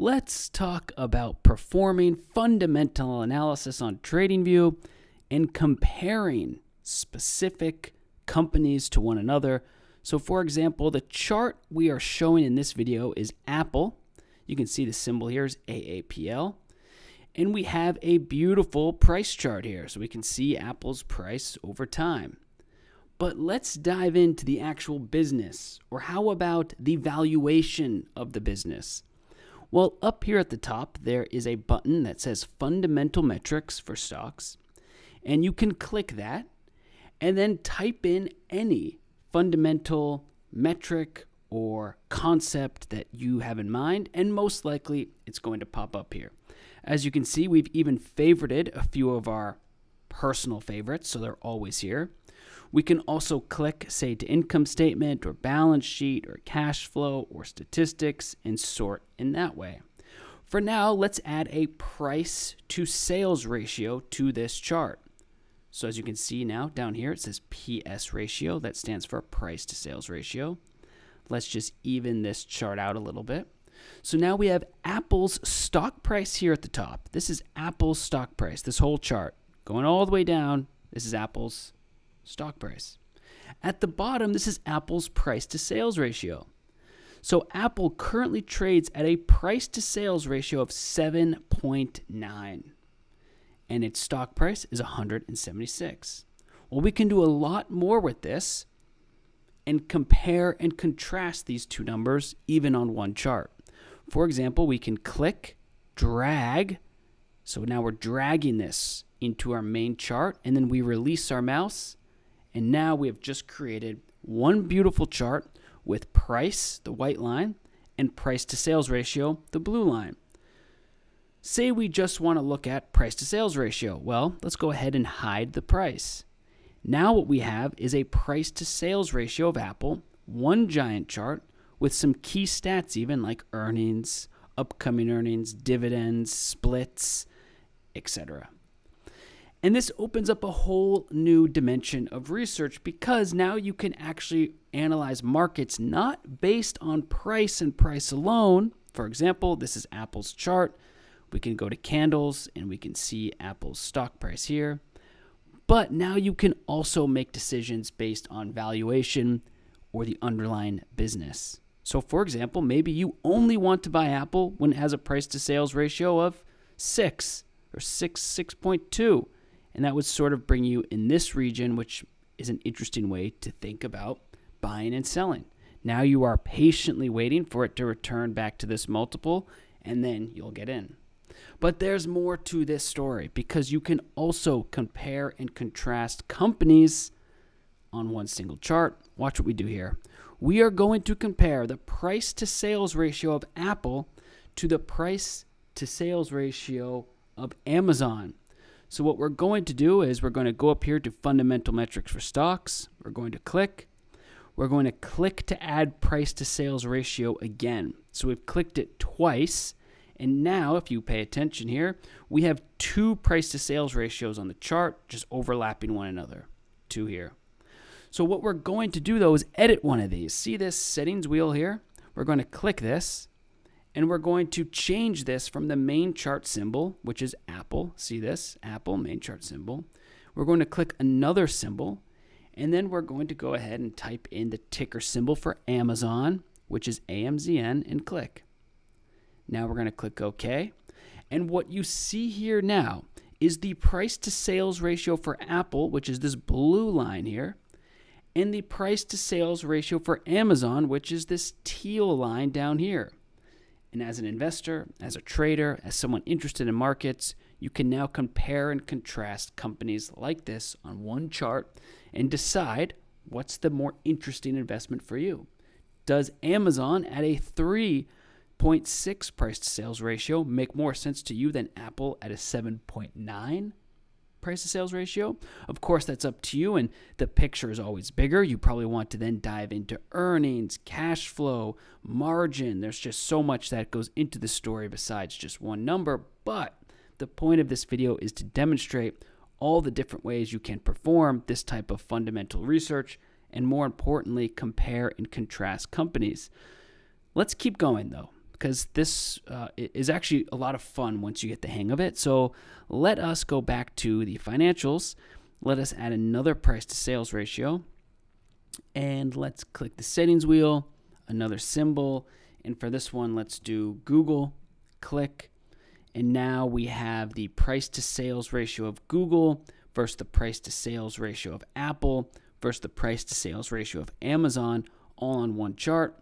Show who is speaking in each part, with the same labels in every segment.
Speaker 1: let's talk about performing fundamental analysis on TradingView and comparing specific companies to one another. So, for example, the chart we are showing in this video is Apple. You can see the symbol here is AAPL. And we have a beautiful price chart here. So we can see Apple's price over time. But let's dive into the actual business, or how about the valuation of the business? Well, up here at the top, there is a button that says Fundamental Metrics for Stocks, and you can click that and then type in any fundamental metric or concept that you have in mind, and most likely it's going to pop up here. As you can see, we've even favorited a few of our personal favorites, so they're always here. We can also click, say, to income statement or balance sheet or cash flow or statistics and sort in that way. For now, let's add a price to sales ratio to this chart. So as you can see now down here, it says PS ratio. That stands for price to sales ratio. Let's just even this chart out a little bit. So now we have Apple's stock price here at the top. This is Apple's stock price, this whole chart. Going all the way down, this is Apple's stock price. At the bottom, this is Apple's price to sales ratio. So Apple currently trades at a price to sales ratio of 7.9 and its stock price is 176. Well, we can do a lot more with this and compare and contrast these two numbers even on one chart. For example, we can click, drag. So now we're dragging this into our main chart and then we release our mouse and now we have just created one beautiful chart with price, the white line, and price to sales ratio, the blue line. Say we just want to look at price to sales ratio. Well, let's go ahead and hide the price. Now what we have is a price to sales ratio of Apple, one giant chart with some key stats even like earnings, upcoming earnings, dividends, splits, etc. And this opens up a whole new dimension of research because now you can actually analyze markets not based on price and price alone. For example, this is Apple's chart. We can go to candles and we can see Apple's stock price here. But now you can also make decisions based on valuation or the underlying business. So, for example, maybe you only want to buy Apple when it has a price to sales ratio of 6 or 6, 6.2 and that would sort of bring you in this region, which is an interesting way to think about buying and selling. Now you are patiently waiting for it to return back to this multiple, and then you'll get in. But there's more to this story because you can also compare and contrast companies on one single chart. Watch what we do here. We are going to compare the price to sales ratio of Apple to the price to sales ratio of Amazon. So what we're going to do is we're going to go up here to fundamental metrics for stocks. We're going to click. We're going to click to add price to sales ratio again. So we've clicked it twice. And now if you pay attention here, we have two price to sales ratios on the chart, just overlapping one another, two here. So what we're going to do though is edit one of these. See this settings wheel here? We're going to click this and we're going to change this from the main chart symbol, which is Apple. See this? Apple, main chart symbol. We're going to click another symbol. And then we're going to go ahead and type in the ticker symbol for Amazon, which is AMZN, and click. Now we're going to click OK. And what you see here now is the price to sales ratio for Apple, which is this blue line here, and the price to sales ratio for Amazon, which is this teal line down here. And as an investor, as a trader, as someone interested in markets, you can now compare and contrast companies like this on one chart and decide what's the more interesting investment for you. Does Amazon at a 3.6 price to sales ratio make more sense to you than Apple at a 7.9? price to sales ratio. Of course, that's up to you, and the picture is always bigger. You probably want to then dive into earnings, cash flow, margin. There's just so much that goes into the story besides just one number. But the point of this video is to demonstrate all the different ways you can perform this type of fundamental research, and more importantly, compare and contrast companies. Let's keep going though because this uh, is actually a lot of fun once you get the hang of it. So let us go back to the financials. Let us add another price to sales ratio. And let's click the settings wheel, another symbol. And for this one, let's do Google, click. And now we have the price to sales ratio of Google versus the price to sales ratio of Apple versus the price to sales ratio of Amazon all on one chart.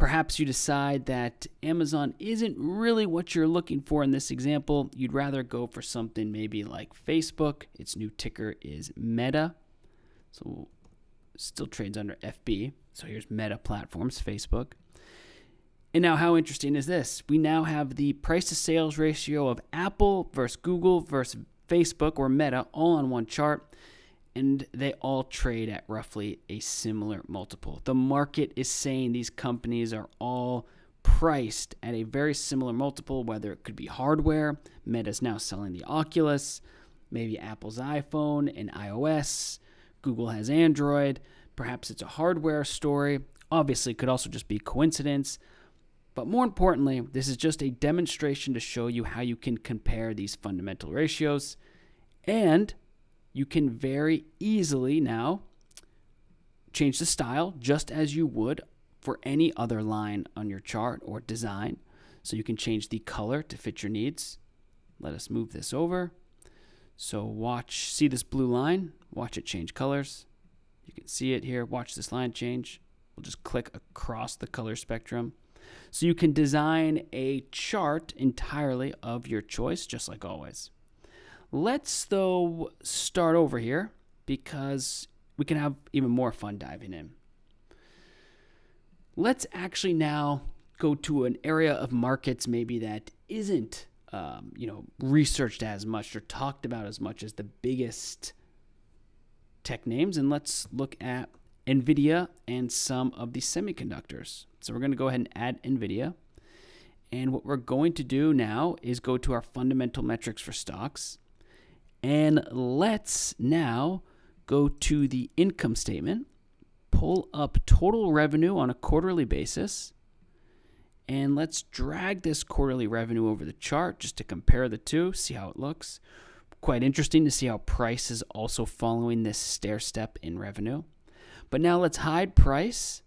Speaker 1: Perhaps you decide that Amazon isn't really what you're looking for in this example. You'd rather go for something maybe like Facebook. Its new ticker is Meta. So still trades under FB. So here's Meta Platforms, Facebook. And now, how interesting is this? We now have the price to sales ratio of Apple versus Google versus Facebook or Meta all on one chart and they all trade at roughly a similar multiple. The market is saying these companies are all priced at a very similar multiple, whether it could be hardware, Meta's now selling the Oculus, maybe Apple's iPhone and iOS, Google has Android, perhaps it's a hardware story. Obviously, it could also just be coincidence. But more importantly, this is just a demonstration to show you how you can compare these fundamental ratios. And you can very easily now change the style just as you would for any other line on your chart or design. So you can change the color to fit your needs. Let us move this over. So watch, see this blue line, watch it change colors. You can see it here, watch this line change. We'll just click across the color spectrum. So you can design a chart entirely of your choice, just like always. Let's, though, start over here because we can have even more fun diving in. Let's actually now go to an area of markets maybe that isn't, um, you know, researched as much or talked about as much as the biggest tech names. And let's look at NVIDIA and some of the semiconductors. So we're going to go ahead and add NVIDIA. And what we're going to do now is go to our fundamental metrics for stocks. And let's now go to the income statement, pull up total revenue on a quarterly basis, and let's drag this quarterly revenue over the chart just to compare the two, see how it looks. Quite interesting to see how price is also following this stair step in revenue. But now let's hide price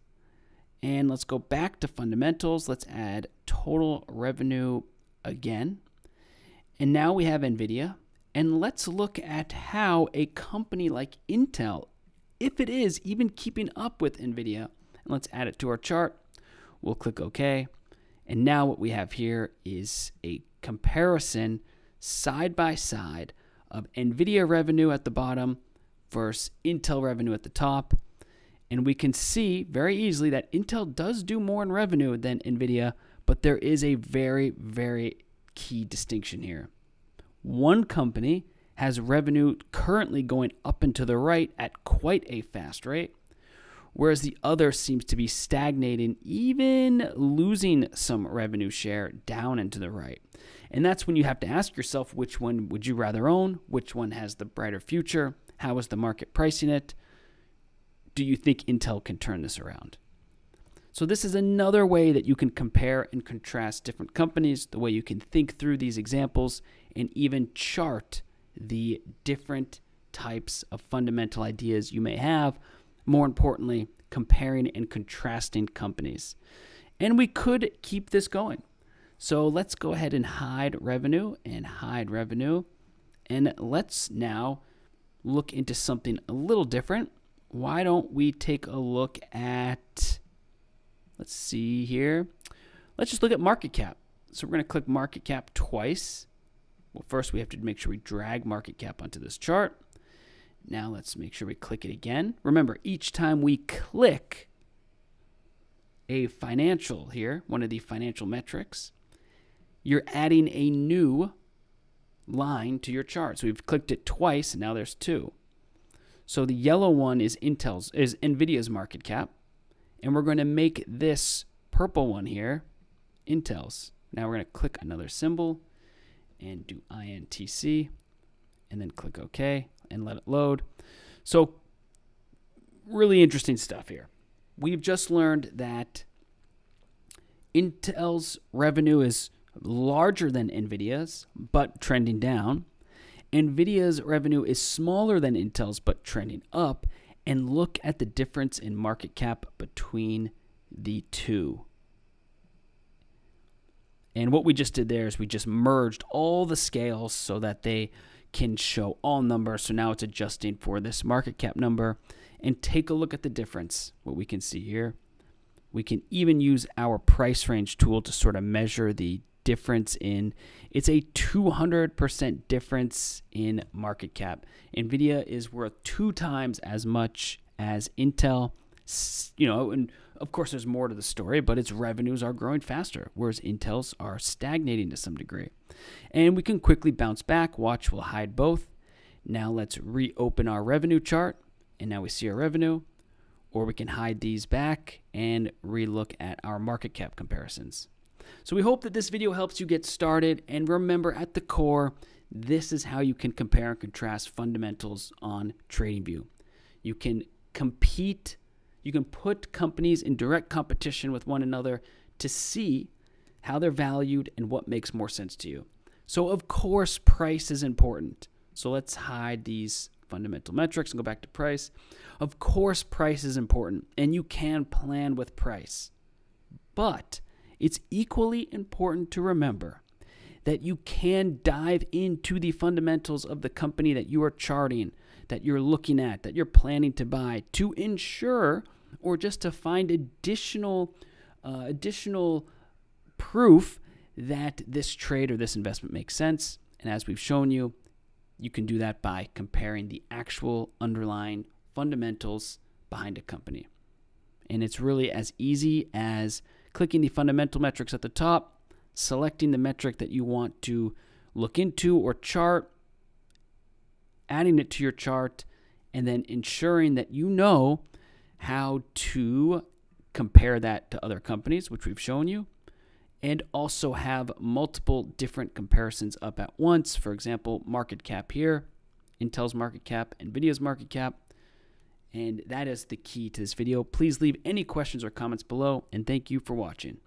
Speaker 1: and let's go back to fundamentals. Let's add total revenue again. And now we have NVIDIA and let's look at how a company like Intel, if it is even keeping up with NVIDIA, and let's add it to our chart. We'll click OK. And now what we have here is a comparison side by side of NVIDIA revenue at the bottom versus Intel revenue at the top. And we can see very easily that Intel does do more in revenue than NVIDIA, but there is a very, very key distinction here. One company has revenue currently going up and to the right at quite a fast rate, whereas the other seems to be stagnating, even losing some revenue share down and to the right. And that's when you have to ask yourself which one would you rather own? Which one has the brighter future? How is the market pricing it? Do you think Intel can turn this around? So, this is another way that you can compare and contrast different companies, the way you can think through these examples and even chart the different types of fundamental ideas you may have. More importantly, comparing and contrasting companies. And we could keep this going. So let's go ahead and hide revenue and hide revenue. And let's now look into something a little different. Why don't we take a look at, let's see here. Let's just look at market cap. So we're going to click market cap twice. Well, first we have to make sure we drag market cap onto this chart. Now let's make sure we click it again. Remember, each time we click a financial here, one of the financial metrics, you're adding a new line to your chart. So we've clicked it twice, and now there's two. So the yellow one is Intel's is Nvidia's market cap, and we're going to make this purple one here Intel's. Now we're going to click another symbol and do INTC and then click OK and let it load. So really interesting stuff here. We've just learned that Intel's revenue is larger than Nvidia's but trending down. Nvidia's revenue is smaller than Intel's but trending up and look at the difference in market cap between the two. And what we just did there is we just merged all the scales so that they can show all numbers. So now it's adjusting for this market cap number. And take a look at the difference, what we can see here. We can even use our price range tool to sort of measure the difference in it's a 200% difference in market cap. Nvidia is worth two times as much as Intel you know, and of course there's more to the story, but its revenues are growing faster, whereas Intel's are stagnating to some degree. And we can quickly bounce back. Watch will hide both. Now let's reopen our revenue chart, and now we see our revenue. Or we can hide these back and relook at our market cap comparisons. So we hope that this video helps you get started. And remember, at the core, this is how you can compare and contrast fundamentals on TradingView. You can compete you can put companies in direct competition with one another to see how they're valued and what makes more sense to you. So, of course, price is important. So, let's hide these fundamental metrics and go back to price. Of course, price is important, and you can plan with price. But it's equally important to remember that you can dive into the fundamentals of the company that you are charting, that you're looking at, that you're planning to buy to ensure or just to find additional uh, additional proof that this trade or this investment makes sense. And as we've shown you, you can do that by comparing the actual underlying fundamentals behind a company. And it's really as easy as clicking the fundamental metrics at the top, selecting the metric that you want to look into or chart, adding it to your chart, and then ensuring that you know how to compare that to other companies, which we've shown you, and also have multiple different comparisons up at once. For example, market cap here, Intel's market cap, NVIDIA's market cap. And that is the key to this video. Please leave any questions or comments below, and thank you for watching.